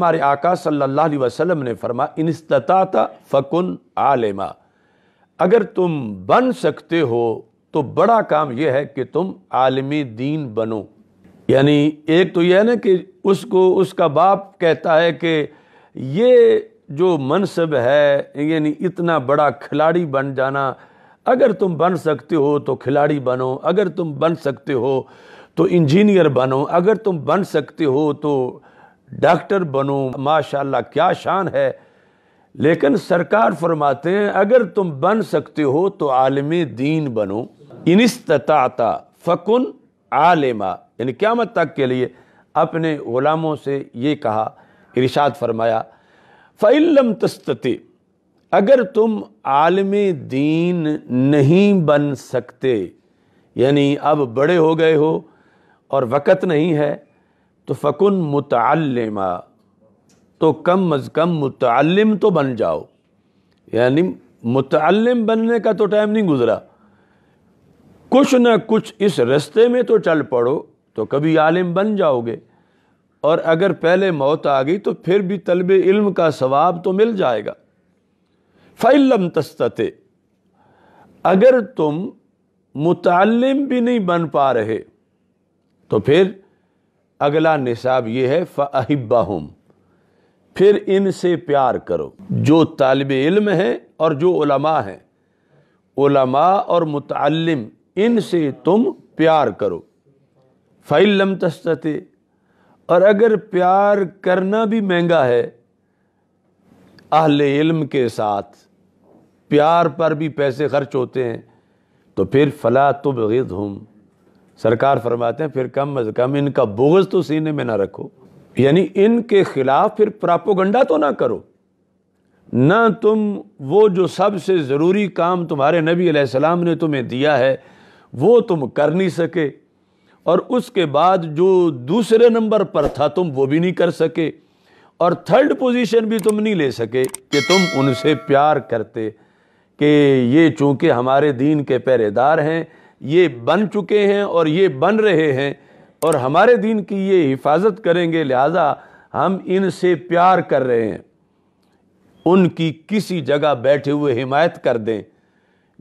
ہمارے آقا صلی اللہ علیہ وسلم نے فرما انست فکن عالما اگر تم بن سکتے ہو تو بڑا کام یہ ہے کہ تم دین بنو یعنی ایک تو یہ ہے کہ اس اس کو کا باپ کہتا ہے کہ یہ جو منصب ہے یعنی اتنا بڑا کھلاڑی بن جانا اگر تم بن سکتے ہو تو کھلاڑی بنو اگر تم بن سکتے ہو تو انجینئر بنو اگر تم بن سکتے ہو تو ڈاکٹر بنو ماشاء اللہ کیا شان ہے لیکن سرکار فرماتے ہیں اگر تم بن سکتے ہو تو عالم دین بنو انستطاعتا فکن عالما یعنی قیامت تک کے لیے اپنے غلاموں سے یہ کہا ارشاد فرمایا فعلم تست اگر تم عالم دین نہیں بن سکتے یعنی اب بڑے ہو گئے ہو اور وقت نہیں ہے تو فکن مطالمہ تو کم از کم متعلم تو بن جاؤ یعنی متعلم بننے کا تو ٹائم نہیں گزرا کچھ نہ کچھ اس رستے میں تو چل پڑو تو کبھی عالم بن جاؤ گے اور اگر پہلے موت آ گئی تو پھر بھی طلب علم کا ثواب تو مل جائے گا فعلم تست اگر تم متعلم بھی نہیں بن پا رہے تو پھر اگلا نصاب یہ ہے فَأَحِبَّهُمْ پھر ان سے پیار کرو جو طالب علم ہیں اور جو علماء ہیں علماء اور متعلم ان سے تم پیار کرو تَسْتَتِ اور اگر پیار کرنا بھی مہنگا ہے اہل علم کے ساتھ پیار پر بھی پیسے خرچ ہوتے ہیں تو پھر فَلَا تُبْغِدْهُمْ سرکار فرماتے ہیں پھر کم از کم ان کا بغض تو سینے میں نہ رکھو یعنی ان کے خلاف پھر پراپوگنڈا تو نہ کرو نہ تم وہ جو سب سے ضروری کام تمہارے نبی علیہ السلام نے تمہیں دیا ہے وہ تم کر نہیں سکے اور اس کے بعد جو دوسرے نمبر پر تھا تم وہ بھی نہیں کر سکے اور تھرڈ پوزیشن بھی تم نہیں لے سکے کہ تم ان سے پیار کرتے کہ یہ چونکہ ہمارے دین کے پہرے دار ہیں یہ بن چکے ہیں اور یہ بن رہے ہیں اور ہمارے دین کی یہ حفاظت کریں گے لہذا ہم ان سے پیار کر رہے ہیں ان کی کسی جگہ بیٹھے ہوئے حمایت کر دیں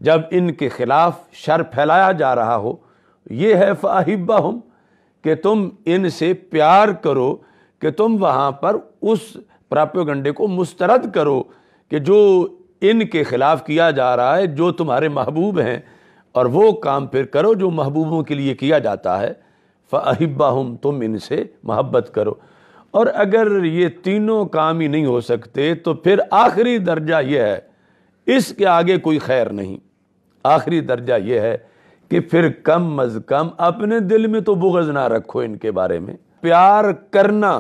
جب ان کے خلاف شر پھیلایا جا رہا ہو یہ ہے فاہبہ ہم کہ تم ان سے پیار کرو کہ تم وہاں پر اس پراپیوگنڈے کو مسترد کرو کہ جو ان کے خلاف کیا جا رہا ہے جو تمہارے محبوب ہیں اور وہ کام پھر کرو جو محبوبوں کے لیے کیا جاتا ہے فَأَحِبَّهُمْ تم ان سے محبت کرو اور اگر یہ تینوں کام ہی نہیں ہو سکتے تو پھر آخری درجہ یہ ہے اس کے آگے کوئی خیر نہیں آخری درجہ یہ ہے کہ پھر کم از کم اپنے دل میں تو بغض نہ رکھو ان کے بارے میں پیار کرنا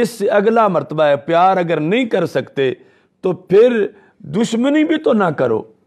اس سے اگلا مرتبہ ہے پیار اگر نہیں کر سکتے تو پھر دشمنی بھی تو نہ کرو